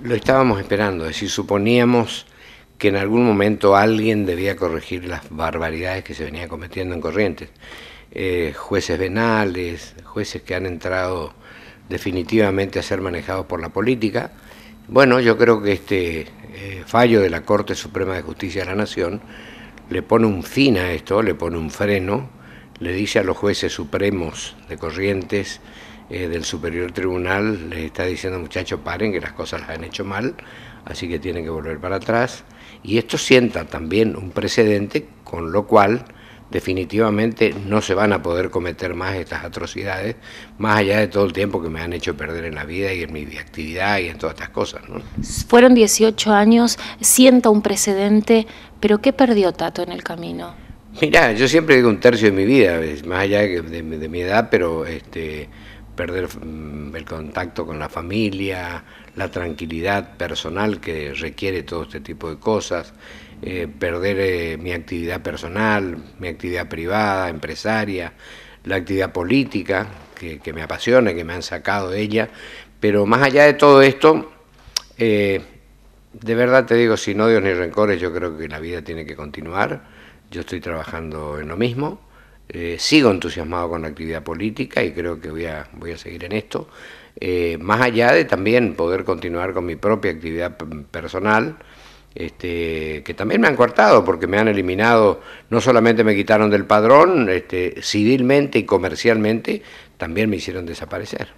Lo estábamos esperando, es decir, suponíamos que en algún momento alguien debía corregir las barbaridades que se venía cometiendo en Corrientes. Eh, jueces venales, jueces que han entrado definitivamente a ser manejados por la política. Bueno, yo creo que este eh, fallo de la Corte Suprema de Justicia de la Nación le pone un fin a esto, le pone un freno, le dice a los jueces supremos de Corrientes eh, del Superior Tribunal les está diciendo, muchachos, paren, que las cosas las han hecho mal, así que tienen que volver para atrás. Y esto sienta también un precedente, con lo cual definitivamente no se van a poder cometer más estas atrocidades, más allá de todo el tiempo que me han hecho perder en la vida y en mi actividad y en todas estas cosas. Fueron 18 años, sienta un precedente, pero ¿qué perdió Tato en el camino? Mira, yo siempre digo un tercio de mi vida, más allá de, de mi edad, pero este, perder mm, el contacto con la familia, la tranquilidad personal que requiere todo este tipo de cosas, eh, perder eh, mi actividad personal, mi actividad privada, empresaria, la actividad política, que, me apasiona, que me han sacado de ella. Pero más allá de todo esto, eh, de verdad te digo, sin odios ni rencores, yo creo que la vida tiene que continuar. Yo estoy trabajando en lo mismo. Eh, sigo entusiasmado con la actividad política y creo que voy a, voy a seguir en esto, eh, más allá de también poder continuar con mi propia actividad personal, este, que también me han cortado porque me han eliminado, no solamente me quitaron del padrón, este, civilmente y comercialmente, también me hicieron desaparecer.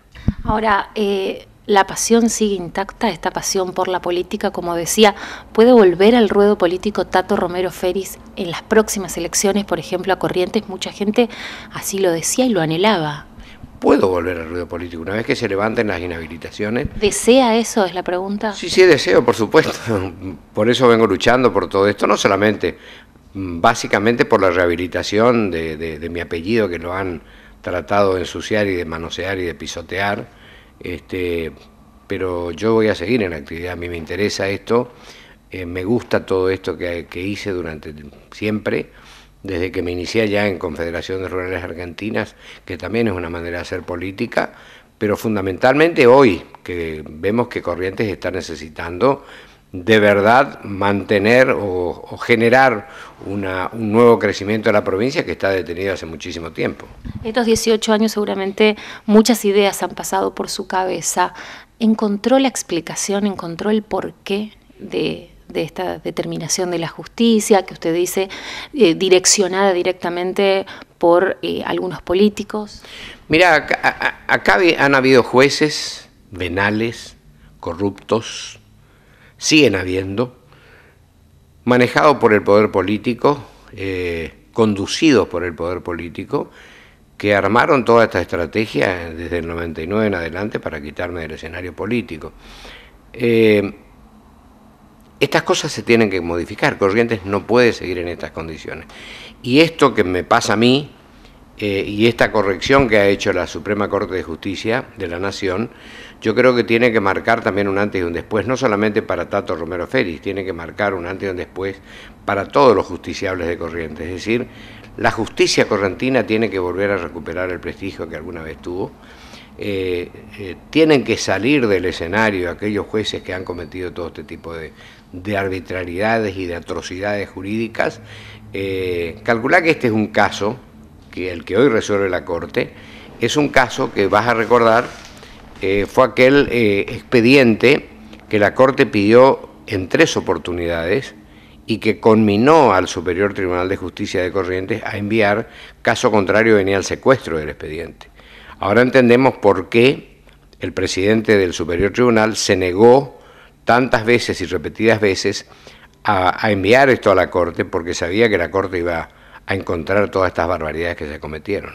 Ahora, eh, la pasión sigue intacta, esta pasión por la política, como decía, puede volver al ruedo político Tato Romero Feris en las próximas elecciones, por ejemplo, a Corrientes, mucha gente así lo decía y lo anhelaba. ¿Puedo volver al ruido político una vez que se levanten las inhabilitaciones? ¿Desea eso? Es la pregunta. Sí, sí, deseo, por supuesto. Por eso vengo luchando por todo esto, no solamente, mm, básicamente por la rehabilitación de, de, de mi apellido que lo han tratado de ensuciar y de manosear y de pisotear este, pero yo voy a seguir en la actividad, a mí me interesa esto, eh, me gusta todo esto que, hice durante siempre, desde que me inicié ya en Confederación de Rurales Argentinas, que también es una manera de hacer política, pero fundamentalmente hoy, que vemos que Corrientes está necesitando de verdad mantener o, generar un nuevo crecimiento de la provincia que está detenido hace muchísimo tiempo. Estos 18 años seguramente muchas ideas han pasado por su cabeza. ¿Encontró la explicación, encontró el porqué de, esta determinación de la justicia que usted dice eh, direccionada directamente por eh, algunos políticos? Mira, acá han habido jueces venales, corruptos, siguen habiendo, manejados por el poder político, eh, conducidos por el poder político, que armaron toda esta estrategia desde el 99 en adelante para quitarme del escenario político. Eh, estas cosas se tienen que modificar, Corrientes no puede seguir en estas condiciones. Y esto que me pasa a mí, eh, y esta corrección que ha hecho la Suprema Corte de Justicia de la Nación, yo creo que tiene que marcar también un antes y un después, no solamente para Tato Romero Félix, tiene que marcar un antes y un después para todos los justiciables de Corrientes. Es decir, la justicia correntina tiene que volver a recuperar el prestigio que alguna vez tuvo. Eh, eh, tienen que salir del escenario aquellos jueces que han cometido todo este tipo de, arbitrariedades y de atrocidades jurídicas. Eh, calcular que este es un caso que el que hoy resuelve la Corte, es un caso que vas a recordar, eh, fue aquel eh, expediente que la Corte pidió en tres oportunidades y que conminó al Superior Tribunal de Justicia de Corrientes a enviar, caso contrario venía el secuestro del expediente. Ahora entendemos por qué el presidente del Superior Tribunal se negó tantas veces y repetidas veces a, a enviar esto a la Corte porque sabía que la Corte iba a a encontrar todas estas barbaridades que se cometieron.